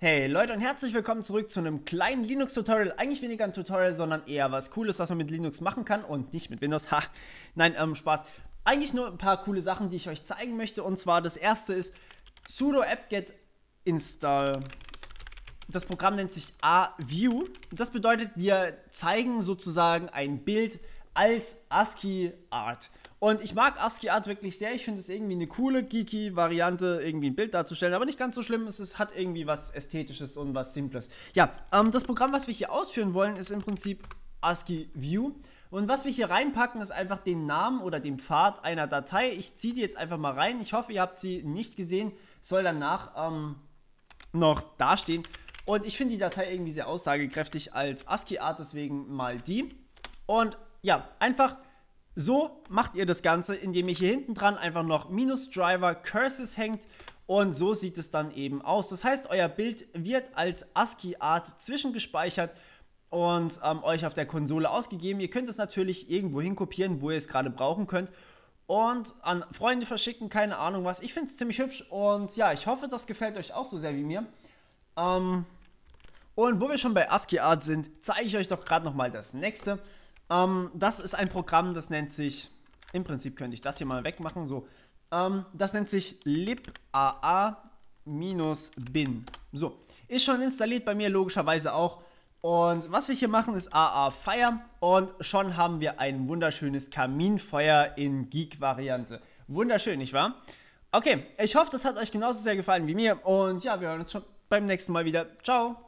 Hey Leute und herzlich willkommen zurück zu einem kleinen Linux-Tutorial. Eigentlich weniger ein Tutorial, sondern eher was Cooles, was man mit Linux machen kann und nicht mit Windows. Ha, nein, ähm, Spaß. Eigentlich nur ein paar coole Sachen, die ich euch zeigen möchte. Und zwar das erste ist sudo apt-get install. Das Programm nennt sich aview. Das bedeutet, wir zeigen sozusagen ein Bild als ASCII Art. Und ich mag ASCII Art wirklich sehr. Ich finde es irgendwie eine coole, geeky Variante, irgendwie ein Bild darzustellen. Aber nicht ganz so schlimm. Es hat irgendwie was Ästhetisches und was Simples. Ja, ähm, das Programm, was wir hier ausführen wollen, ist im Prinzip ASCII View. Und was wir hier reinpacken, ist einfach den Namen oder den Pfad einer Datei. Ich ziehe die jetzt einfach mal rein. Ich hoffe, ihr habt sie nicht gesehen. Soll danach ähm, noch dastehen. Und ich finde die Datei irgendwie sehr aussagekräftig als ASCII-Art, deswegen mal die. Und ja, einfach so macht ihr das Ganze, indem ihr hier hinten dran einfach noch Minus Driver Curses hängt und so sieht es dann eben aus. Das heißt, euer Bild wird als ASCII-Art zwischengespeichert und ähm, euch auf der Konsole ausgegeben. Ihr könnt es natürlich irgendwo hinkopieren, wo ihr es gerade brauchen könnt und an Freunde verschicken, keine Ahnung was. Ich finde es ziemlich hübsch und ja, ich hoffe, das gefällt euch auch so sehr wie mir. Ähm und wo wir schon bei ASCII Art sind, zeige ich euch doch gerade nochmal das nächste. Ähm, das ist ein Programm, das nennt sich, im Prinzip könnte ich das hier mal wegmachen, so. Ähm, das nennt sich libaa-bin. So, ist schon installiert bei mir logischerweise auch. Und was wir hier machen ist AA Fire und schon haben wir ein wunderschönes Kaminfeuer in Geek-Variante. Wunderschön, nicht wahr? Okay, ich hoffe, das hat euch genauso sehr gefallen wie mir und ja, wir hören uns schon beim nächsten Mal wieder. Ciao!